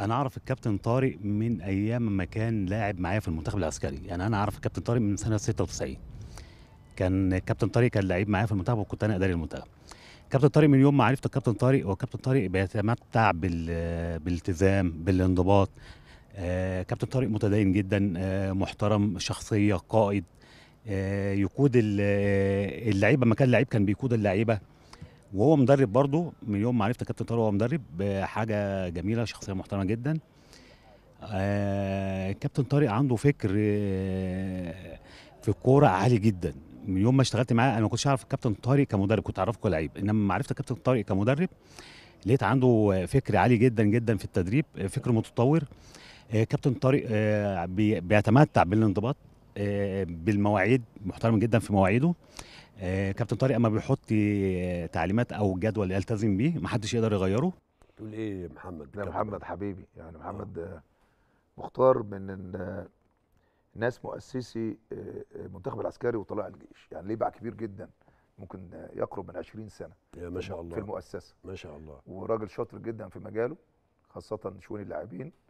انا اعرف الكابتن طارق من ايام ما كان لاعب معايا في المنتخب العسكري يعني انا اعرف الكابتن طارق من سنه 96 كان الكابتن طارق كان لعيب معايا في المنتخب وكنت انا اداري المنتخب كابتن طارق من يوم ما عرفت الكابتن طارق هو كابتن طارق بيتمتع بالالتزام بالانضباط آه، كابتن طارق متدين جدا آه، محترم شخصيه قائد آه، يقود اللعيبه مكان كان لعيب كان بيقود اللعيبه وهو مدرب برضه من يوم ما عرفت كابتن طارق هو مدرب حاجه جميله شخصيه محترمه جدا آه كابتن طارق عنده فكر آه، في الكوره عالي جدا من يوم ما اشتغلت معاه انا ما كنتش اعرف كابتن طارق كمدرب كنت اعرفه كلاعب انما ما عرفت كابتن طارق كمدرب لقيت عنده فكر عالي جدا جدا في التدريب آه، فكر متطور آه، كابتن طارق بيتمتع بالانضباط آه، بالمواعيد محترم جدا في مواعيده آه، كابتن طارق اما بيحط آه، تعليمات او جدول يلتزم بيه محدش يقدر يغيره تقول ايه يا محمد لا محمد حبيبي يعني محمد مختار من ناس مؤسسي المنتخب العسكري وطلائع الجيش يعني ليه باع كبير جدا ممكن يقرب من 20 سنه يا ما شاء الله في المؤسسه ما شاء الله وراجل شاطر جدا في مجاله خاصه شؤون اللاعبين